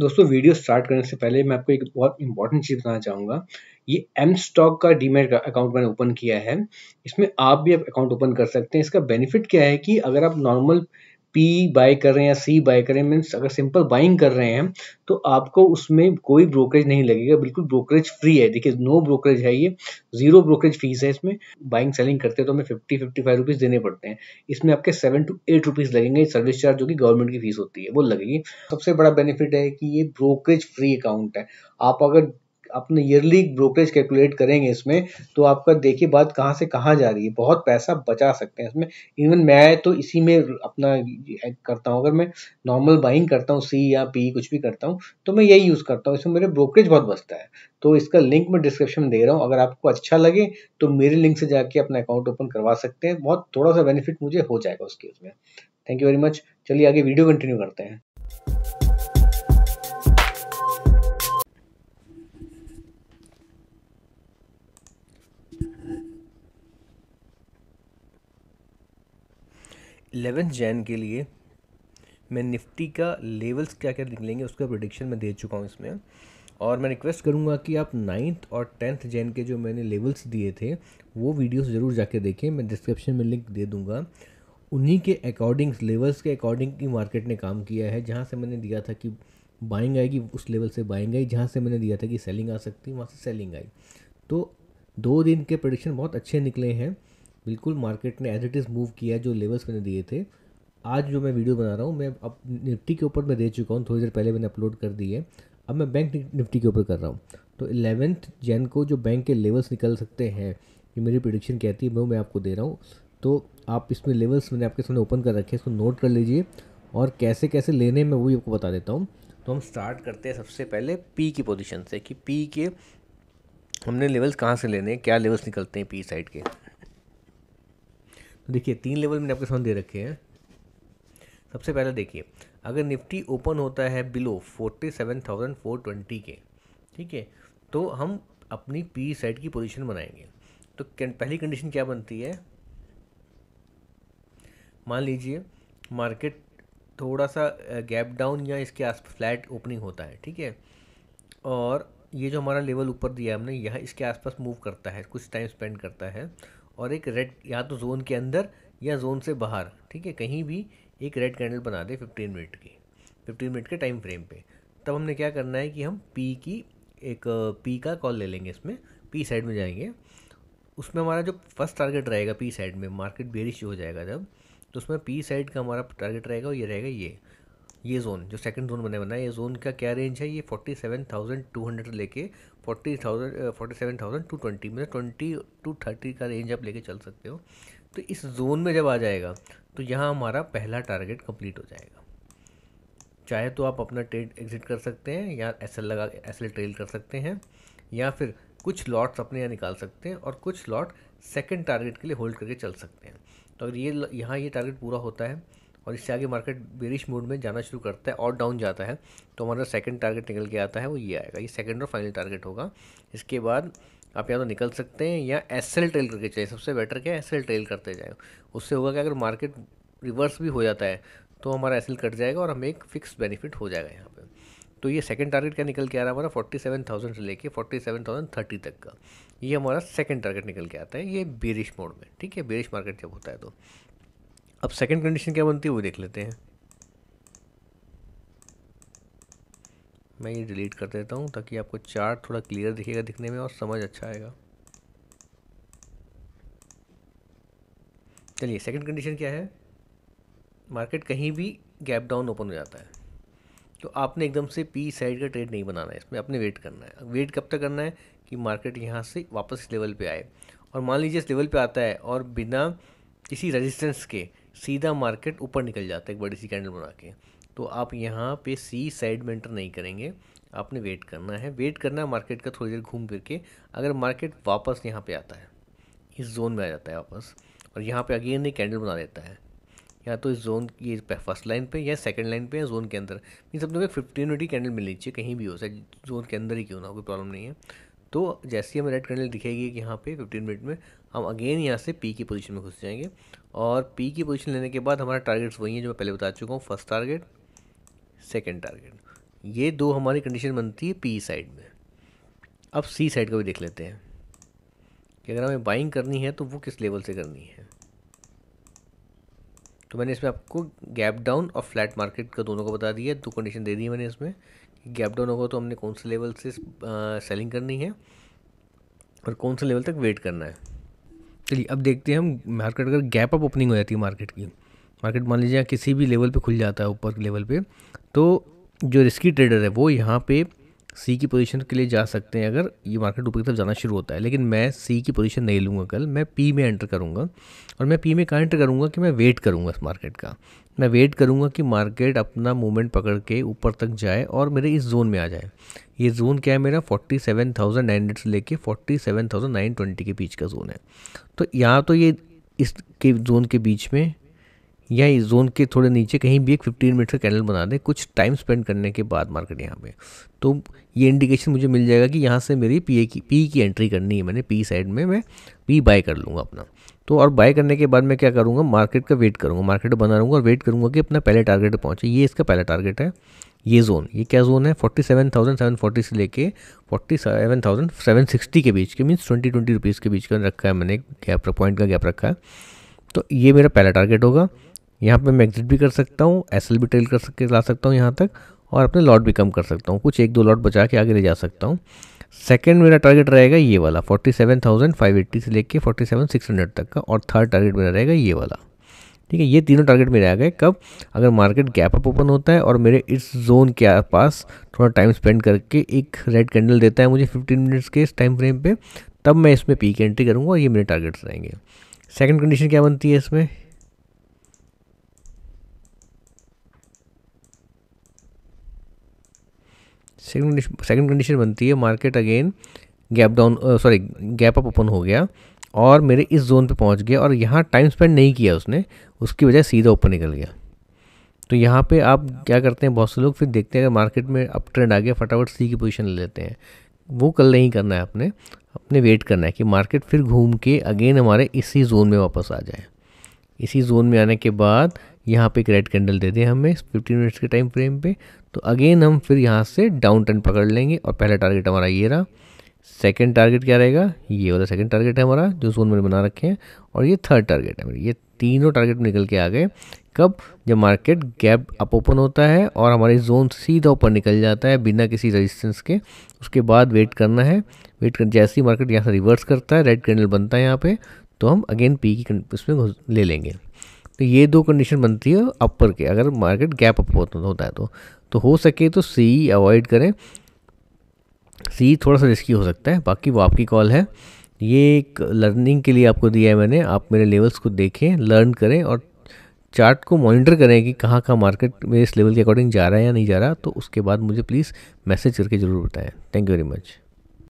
दोस्तों video start करने से पहले मैं आपको एक बहुत इंपॉर्टेंट चीज़ बताना चाहूँगा ये एम स्टॉक का डीमेट अकाउंट मैंने ओपन किया है इसमें आप भी अकाउंट ओपन कर सकते हैं इसका बेनिफिट क्या है कि अगर आप नॉर्मल पी बाय कर रहे हैं या सी बाय कर रहे हैं मीन्स अगर सिंपल बाइंग कर रहे हैं तो आपको उसमें कोई ब्रोकरेज नहीं लगेगा बिल्कुल ब्रोकरेज फ्री है देखिए नो ब्रोकरेज है ये जीरो ब्रोकरेज फीस है इसमें बाइंग सेलिंग करते हैं तो हमें फिफ्टी फिफ्टी फाइव रुपीज़ देने पड़ते हैं इसमें आपके सेवन टू एट रुपीज़ लगेंगे सर्विस चार्ज जो कि गवर्नमेंट की फीस होती है वो लगेगी सबसे बड़ा बेनिफिट है कि ये ब्रोकरेज फ्री अकाउंट है आप अगर अपने ईयरली ब्रोकरेज कैलकुलेट करेंगे इसमें तो आपका देखिए बात कहाँ से कहाँ जा रही है बहुत पैसा बचा सकते हैं इसमें इवन मैं तो इसी में अपना करता हूँ अगर मैं नॉर्मल बाइंग करता हूँ सी या पी कुछ भी करता हूँ तो मैं यही यूज़ करता हूँ इसमें मेरे ब्रोकरेज बहुत बचता है तो इसका लिंक मैं डिस्क्रिप्शन में दे रहा हूँ अगर आपको अच्छा लगे तो मेरे लिंक से जाके अपना अकाउंट ओपन करवा सकते हैं बहुत थोड़ा सा बेनिफिट मुझे हो जाएगा उसके उसमें थैंक यू वेरी मच चलिए आगे वीडियो कंटिन्यू करते हैं एलेवेंथ जैन के लिए मैं निफ्टी का लेवल्स क्या क्या निकलेंगे उसका प्रोडिक्शन मैं दे चुका हूँ इसमें और मैं रिक्वेस्ट करूँगा कि आप नाइन्थ और टेंथ जैन के जो मैंने लेवल्स दिए थे वो वीडियोस ज़रूर जाके देखें मैं डिस्क्रिप्शन में लिंक दे दूँगा उन्हीं के अकॉर्डिंग लेवल्स के अकॉर्डिंग की मार्केट ने काम किया है जहाँ से मैंने दिया था कि बाइंग आएगी उस लेवल से बाइंग आई जहाँ से मैंने दिया था कि सेलिंग आ सकती वहाँ से सेलिंग आई तो दो दिन के प्रोडिक्शन बहुत अच्छे निकले हैं बिल्कुल मार्केट ने एज इट इज़ मूव किया है जो लेवल्स मैंने दिए थे आज जो मैं वीडियो बना रहा हूँ मैं अब निफ्टी के ऊपर मैं दे चुका हूँ थोड़ी देर पहले मैंने अपलोड कर दी है अब मैं बैंक निफ्टी के ऊपर कर रहा हूँ तो इलेवेंथ जैन को जो बैंक के लेवल्स निकल सकते हैं ये मेरी प्रोडिक्शन कहती है वो मैं आपको दे रहा हूँ तो आप इसमें लेवल्स मैंने आपके सामने ओपन कर रखे हैं इसको नोट कर लीजिए और कैसे कैसे लेने में वो भी आपको बता देता हूँ तो हम स्टार्ट करते हैं सबसे पहले पी की पोजीशन से कि पी के हमने लेवल्स कहाँ से लेने हैं क्या लेवल्स निकलते हैं पी साइड के तो देखिए तीन लेवल मैंने आपके सामने दे रखे हैं सबसे पहले देखिए अगर निफ्टी ओपन होता है below forty seven thousand four twenty के ठीक है तो हम अपनी पी साइड की पोजीशन बनाएंगे तो पहली कंडीशन क्या बनती है मान लीजिए मार्केट थोड़ा सा गैप डाउन या इसके आस फ्लैट ओपनिंग होता है ठीक है और ये जो हमारा लेवल ऊपर दिया हमने यह इसके आसपास मूव करता है कुछ टाइम स्पेंड करता है और एक रेड या तो जोन के अंदर या जोन से बाहर ठीक है कहीं भी एक रेड कैंडल बना दे फिफ्टीन मिनट की फिफ्टीन मिनट के टाइम फ्रेम पे तब हमने क्या करना है कि हम पी की एक पी का कॉल ले लेंगे इसमें पी साइड में जाएंगे उसमें हमारा जो फर्स्ट टारगेट रहेगा पी साइड में मार्केट बेरिश हो जाएगा जब तो उसमें पी साइड का हमारा टारगेट रहेगा ये रहेगा ये ये जोन जो सेकंड जोन बने बना है ये जोन का क्या रेंज है ये forty seven thousand two hundred लेके forty thousand forty seven thousand two twenty मतलब ट्वेंटी टू थर्टी का रेंज आप लेके चल सकते हो तो इस जोन में जब आ जाएगा तो यहाँ हमारा पहला टारगेट कंप्लीट हो जाएगा चाहे तो आप अपना ट्रेड एग्जिट कर सकते हैं या एस लगा एस ट्रेल कर सकते हैं या फिर कुछ लॉट्स अपने यहाँ निकाल सकते हैं और कुछ लॉट सेकेंड टारगेट के लिए होल्ड करके चल सकते हैं तो अगर ये यहाँ ये टारगेट पूरा होता है और इससे आगे मार्केट बेरिश मोड में जाना शुरू करता है और डाउन जाता है तो हमारा सेकंड टारगेट निकल के आता है वो ये आएगा ये सेकंड और फाइनल टारगेट होगा इसके बाद आप या तो निकल सकते हैं या एस एल ट्रेल करके चाहिए सबसे बेटर क्या है एस एल ट्रेल करते जाए उससे होगा कि अगर मार्केट रिवर्स भी हो जाता है तो हमारा एस एल कट जाएगा और हमें एक फिक्स बेनिफिट हो जाएगा यहाँ पर तो ये सेकंड टारगेट क्या निकल के आ रहा है हमारा फोर्टी सेवन थाउजेंड से लेके फोर्टी सेवन थाउजेंड थर्टी तक का ये हमारा सेकंड टारगेट निकल के आता है ये बेरिश मोड में ठीक है बेरिश मार्केट जब होता है तो अब सेकंड कंडीशन क्या बनती है वो देख लेते हैं मैं ये डिलीट कर देता हूँ ताकि आपको चार्ट थोड़ा क्लियर दिखेगा दिखने में और समझ अच्छा आएगा चलिए सेकंड कंडीशन क्या है मार्केट कहीं भी गैप डाउन ओपन हो जाता है तो आपने एकदम से पी साइड का ट्रेड नहीं बनाना है इसमें आपने वेट करना है वेट कब तक करना है कि मार्केट यहाँ से वापस इस लेवल पे आए और मान लीजिए इस लेवल पे आता है और बिना किसी रेजिस्टेंस के सीधा मार्केट ऊपर निकल जाता है एक बड़ी सी कैंडल बना के तो आप यहाँ पे सी साइड में एंटर नहीं करेंगे आपने वेट करना है वेट करना है मार्केट का थोड़ी देर घूम फिर के अगर मार्केट वापस यहाँ पे आता है इस जोन में आ जाता है वापस और यहाँ पे अगेन एक कैंडल बना देता है या तो इस जोन ये फर्स्ट लाइन पे या सेकंड लाइन पे या जोन के अंदर मीन सब लोग फिफ्टीन मिनट ही कैंडल मिलनी चाहिए कहीं भी हो सकता जोन के अंदर ही क्यों ना कोई प्रॉब्लम नहीं है तो जैसे ही हमें रेड कैंडल दिखेगी कि यहाँ पे फिफ्टीन मिनट में हम अगेन यहाँ से पी की पोजीशन में घुस जाएंगे और पी की पोजीशन लेने के बाद हमारा टारगेट्स वही हैं जो मैं पहले बता चुका हूँ फर्स्ट टारगेट सेकेंड टारगेट ये दो हमारी कंडीशन बनती है पी साइड में अब सी साइड का भी देख लेते हैं कि अगर हमें बाइंग करनी है तो वो किस लेवल से करनी है तो मैंने इसमें आपको गैप डाउन और फ्लैट मार्केट का दोनों को बता दिया दो कंडीशन दे दी मैंने इसमें गैप डाउन होगा तो हमने कौन से लेवल से सेलिंग करनी है और कौन से लेवल तक वेट करना है चलिए अब देखते हैं हम मार्केट अगर गैप अप ओपनिंग हो जाती है मार्केट की मार्केट मान लीजिए किसी भी लेवल पे खुल जाता है ऊपर के लेवल पे तो जो रिस्की ट्रेडर है वो यहाँ पे सी की पोजीशन के लिए जा सकते हैं अगर ये मार्केट ऊपर की तरफ जाना शुरू होता है लेकिन मैं सी की पोजीशन नहीं लूँगा कल मैं पी में एंटर करूँगा और मैं पी में कहाँ एंटर करूँगा कि मैं वेट करूँगा इस मार्केट का मैं वेट करूँगा कि मार्केट अपना मूवमेंट पकड़ के ऊपर तक जाए और मेरे इस जोन में आ जाए ये जोन क्या है मेरा forty seven thousand nine hundred से लेके forty seven thousand nine twenty के बीच का जोन है तो यहाँ तो ये इस के जोन के बीच में या इस जोन के थोड़े नीचे कहीं भी एक फिफ्टीन मिनट का कैंडल बना दें कुछ टाइम स्पेंड करने के बाद मार्केट यहाँ पे तो ये इंडिकेशन मुझे मिल जाएगा कि यहाँ से मेरी पी की पी की एंट्री करनी है मैंने पी साइड में मैं पी बाय कर लूँगा अपना तो और बाय करने के बाद मैं क्या करूँगा मार्केट का वेट करूँगा मार्केट बना रहूँगा और वेट करूँगा कि अपना पहले टारगेट पहुँचे ये इसका पहला टारगेट है ये जोन ये क्या जोन है forty seven thousand seven forty से लेके forty seven thousand seven sixty के बीच के मीन्स ट्वेंटी ट्वेंटी रुपीज़ के बीच का रखा है मैंने गैप पॉइंट का गैप रखा है तो ये मेरा पहला टारगेट होगा यहाँ पे मैं एग्जिट भी कर सकता हूँ एस एल भी ट्रेल कर सक ला सकता हूँ यहाँ तक और अपने लॉट भी कम कर सकता हूँ कुछ एक दो लॉट बचा के आगे ले जा सकता हूँ सेकेंड मेरा टारगेट रहेगा ये वाला 47,580 से लेके 47,600 तक का और थर्ड टारगेट मेरा रहेगा ये वाला ठीक है ये तीनों टारगेट मेरे आ गए कब अगर मार्केट गैप अप ओपन होता है और मेरे इस जोन के पास थोड़ा टाइम स्पेंड करके एक रेड कैंडल देता है मुझे 15 मिनट्स के इस टाइम फ्रेम पे तब मैं इसमें पी की एंट्री करूँगा और ये मेरे टारगेट्स रहेंगे सेकंड कंडीशन क्या बनती है इसमें सेकंड सेकंड कंडीशन बनती है market again gap down sorry gap up open हो गया और मेरे इस जोन पे पहुंच गया और यहाँ टाइम स्पेंड नहीं किया उसने उसकी वजह सीधा ऊपर निकल गया तो यहाँ पे आप क्या करते हैं बहुत से लोग फिर देखते हैं अगर मार्केट में अप ट्रेंड आ गया फटाफट सी की पोजीशन ले लेते हैं वो कल नहीं करना है आपने अपने वेट करना है कि मार्केट फिर घूम के अगेन हमारे इसी जोन में वापस आ जाए इसी जोन में आने के बाद यहाँ पे एक रेड कैंडल दे दें हमें फिफ्टीन मिनट्स के टाइम फ्रेम पे तो अगेन हम फिर यहाँ से डाउन ट्रेंड पकड़ लेंगे और पहला टारगेट हमारा ये रहा सेकेंड टारगेट क्या रहेगा ये वाला सेकेंड टारगेट है हमारा जो जोन मैंने बना रखे हैं और ये थर्ड टारगेट है मेरे ये तीनों टारगेट निकल के आ गए कब जब मार्केट गैप अप ओपन होता है और हमारे जोन सीधा ऊपर निकल जाता है बिना किसी रेजिस्टेंस के उसके बाद वेट करना है वेट कर जैसे ही मार्केट यहाँ से रिवर्स करता है रेड कैंडल बनता है यहाँ पे तो हम अगेन पी की उसमें ले लेंगे तो ये दो कंडीशन बनती है अपर के अगर मार्केट गैप अप होता है तो तो हो सके तो सी अवॉइड करें सी थोड़ा सा रिस्की हो सकता है बाकी वो आपकी कॉल है ये एक लर्निंग के लिए आपको दिया है मैंने आप मेरे लेवल्स को देखें लर्न करें और चार्ट को मॉनिटर करें कि कहाँ कहाँ मार्केट मेरे इस लेवल के अकॉर्डिंग जा रहा है या नहीं जा रहा तो उसके बाद मुझे प्लीज़ मैसेज करके ज़रूर बताएं थैंक यू वेरी मच